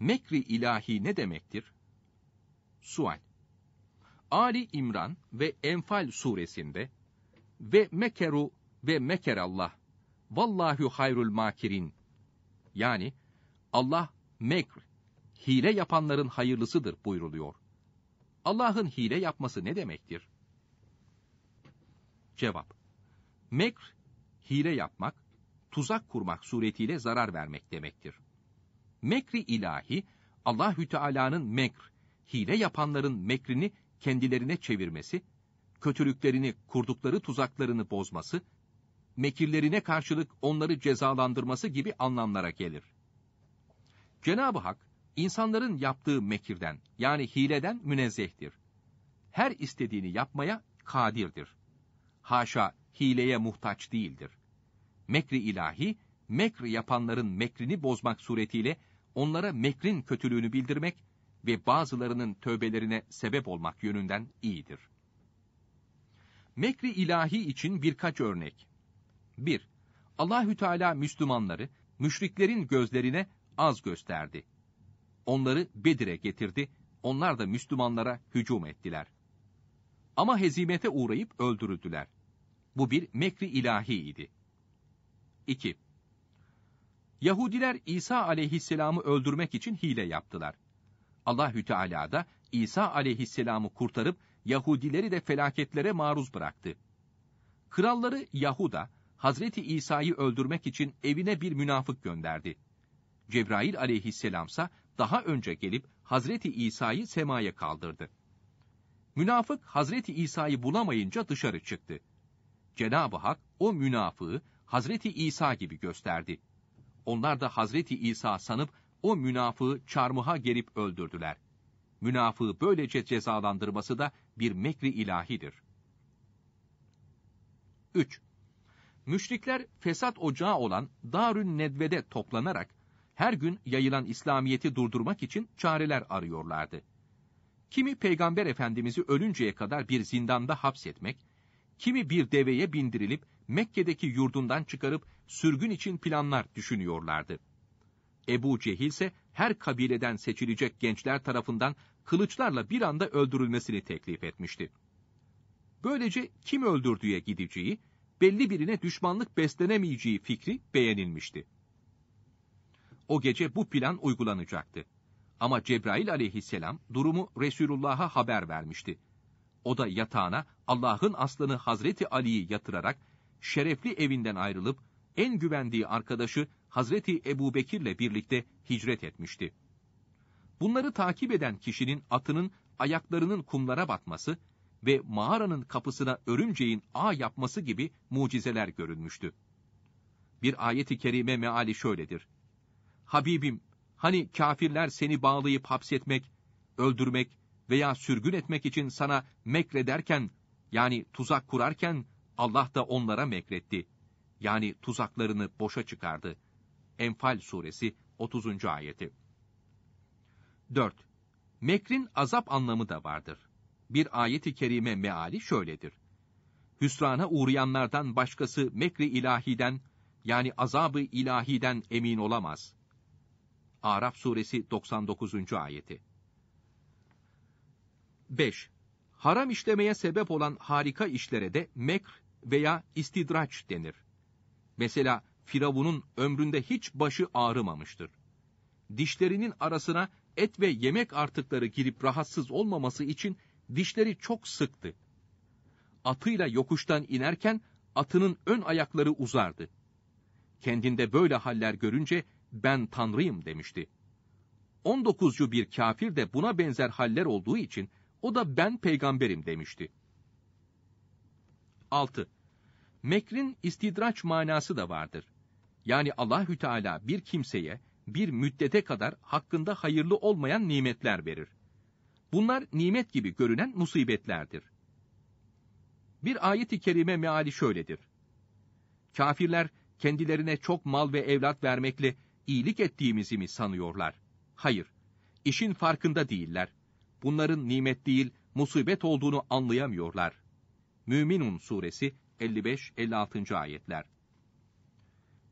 Mekri ilahi ne demektir? Sual Ali İmran ve Enfal suresinde ve mekeru ve Allah, vallahu hayrul makirin yani Allah mekr hile yapanların hayırlısıdır buyruluyor. Allah'ın hile yapması ne demektir? Cevap Mekr hile yapmak, tuzak kurmak suretiyle zarar vermek demektir. Mekri ilahi Allahü Teala'nın mekr, hile yapanların mekrini kendilerine çevirmesi, kötülüklerini, kurdukları tuzaklarını bozması, mekirlerine karşılık onları cezalandırması gibi anlamlara gelir. Cenab-ı Hak, insanların yaptığı mekirden, yani hileden münezzehtir. Her istediğini yapmaya kadirdir. Haşa, hileye muhtaç değildir. Mekri ilahi, mekri yapanların mekrini bozmak suretiyle onlara mekrin kötülüğünü bildirmek ve bazılarının tövbelerine sebep olmak yönünden iyidir. Mekri ilahi için birkaç örnek. 1. Allahü Teala Müslümanları müşriklerin gözlerine az gösterdi. Onları Bedir'e getirdi. Onlar da Müslümanlara hücum ettiler. Ama hezimete uğrayıp öldürüldüler. Bu bir mekri ilahi idi. 2. Yahudiler İsa aleyhisselamı öldürmek için hile yaptılar. Allahü Teala da İsa aleyhisselamı kurtarıp Yahudileri de felaketlere maruz bıraktı. Kralları Yahuda, Hazreti İsa'yı öldürmek için evine bir münafık gönderdi. Cebrail aleyhisselamsa daha önce gelip Hazreti İsa'yı semaya kaldırdı. Münafık Hazreti İsa'yı bulamayınca dışarı çıktı. Cenab-ı Hak o münafığı Hazreti İsa gibi gösterdi. Onlar da Hazreti İsa sanıp o münafığı çarmıha gerip öldürdüler. Münafığı böylece cezalandırması da bir mekri ilahidir. 3. Müşrikler fesat ocağı olan Darün Nedve'de toplanarak her gün yayılan İslamiyeti durdurmak için çareler arıyorlardı. Kimi Peygamber Efendimiz'i ölünceye kadar bir zindanda hapsetmek, kimi bir deveye bindirilip Mekke'deki yurdundan çıkarıp sürgün için planlar düşünüyorlardı. Ebu Cehil ise her kabileden seçilecek gençler tarafından kılıçlarla bir anda öldürülmesini teklif etmişti. Böylece kim öldürdüğe gideceği, belli birine düşmanlık beslenemeyeceği fikri beğenilmişti. O gece bu plan uygulanacaktı. Ama Cebrail aleyhisselam durumu Resulullah'a haber vermişti. O da yatağına Allah'ın aslanı Hazreti Ali'yi yatırarak şerefli evinden ayrılıp en güvendiği arkadaşı Hazreti Ebu Bekir'le birlikte hicret etmişti. Bunları takip eden kişinin atının ayaklarının kumlara batması ve mağaranın kapısına örümceğin ağ yapması gibi mucizeler görülmüştü. Bir ayeti kerime meali şöyledir. Habibim, hani kafirler seni bağlayıp hapsetmek, öldürmek, veya sürgün etmek için sana mekrederken, yani tuzak kurarken, Allah da onlara mekretti. Yani tuzaklarını boşa çıkardı. Enfal suresi 30. ayeti. 4. Mekrin azap anlamı da vardır. Bir ayeti kerime meali şöyledir. Hüsrana uğrayanlardan başkası mekri ilahiden, yani azabı ilahiden emin olamaz. Araf suresi 99. ayeti. 5. Haram işlemeye sebep olan harika işlere de mekr veya istidraç denir. Mesela Firavun'un ömründe hiç başı ağrımamıştır. Dişlerinin arasına et ve yemek artıkları girip rahatsız olmaması için dişleri çok sıktı. Atıyla yokuştan inerken atının ön ayakları uzardı. Kendinde böyle haller görünce ben tanrıyım demişti. 19'cu bir kafir de buna benzer haller olduğu için o da ben peygamberim demişti. 6. Mekrin istidraç manası da vardır. Yani Allahü Teala bir kimseye bir müddete kadar hakkında hayırlı olmayan nimetler verir. Bunlar nimet gibi görünen musibetlerdir. Bir ayet-i kerime meali şöyledir. Kafirler kendilerine çok mal ve evlat vermekle iyilik ettiğimizi mi sanıyorlar? Hayır, işin farkında değiller bunların nimet değil, musibet olduğunu anlayamıyorlar. Müminun suresi 55-56. ayetler.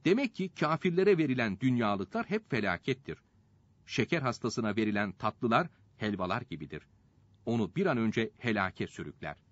Demek ki kafirlere verilen dünyalıklar hep felakettir. Şeker hastasına verilen tatlılar helvalar gibidir. Onu bir an önce helake sürükler.